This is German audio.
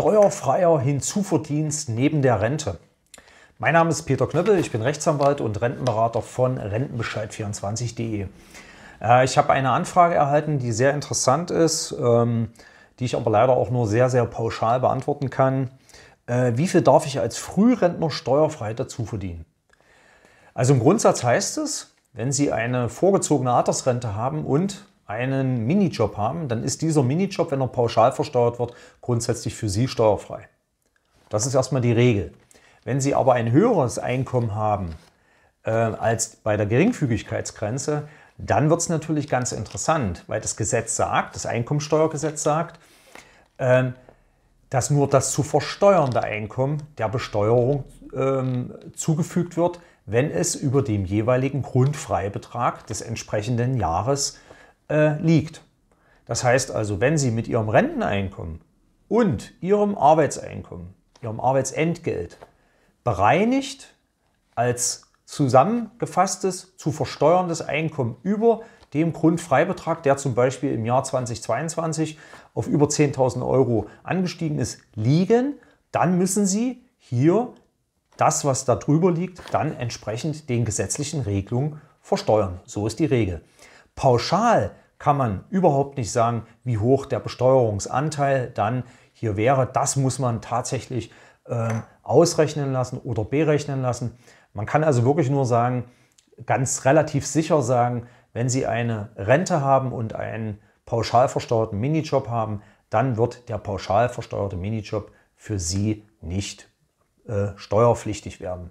steuerfreier Hinzuverdienst neben der Rente. Mein Name ist Peter Knöppel, ich bin Rechtsanwalt und Rentenberater von rentenbescheid24.de. Äh, ich habe eine Anfrage erhalten, die sehr interessant ist, ähm, die ich aber leider auch nur sehr, sehr pauschal beantworten kann. Äh, wie viel darf ich als Frührentner steuerfrei dazu verdienen? Also im Grundsatz heißt es, wenn Sie eine vorgezogene Altersrente haben und einen Minijob haben, dann ist dieser Minijob, wenn er pauschal versteuert wird, grundsätzlich für Sie steuerfrei. Das ist erstmal die Regel. Wenn Sie aber ein höheres Einkommen haben äh, als bei der Geringfügigkeitsgrenze, dann wird es natürlich ganz interessant, weil das Gesetz sagt, das Einkommensteuergesetz sagt, äh, dass nur das zu versteuernde Einkommen der Besteuerung äh, zugefügt wird, wenn es über dem jeweiligen Grundfreibetrag des entsprechenden Jahres äh, liegt. Das heißt also, wenn Sie mit Ihrem Renteneinkommen und Ihrem Arbeitseinkommen, Ihrem Arbeitsentgelt bereinigt als zusammengefasstes, zu versteuerndes Einkommen über dem Grundfreibetrag, der zum Beispiel im Jahr 2022 auf über 10.000 Euro angestiegen ist, liegen, dann müssen Sie hier das, was da drüber liegt, dann entsprechend den gesetzlichen Regelungen versteuern. So ist die Regel. Pauschal kann man überhaupt nicht sagen, wie hoch der Besteuerungsanteil dann hier wäre. Das muss man tatsächlich ähm, ausrechnen lassen oder berechnen lassen. Man kann also wirklich nur sagen, ganz relativ sicher sagen, wenn Sie eine Rente haben und einen pauschal versteuerten Minijob haben, dann wird der pauschal versteuerte Minijob für Sie nicht äh, steuerpflichtig werden.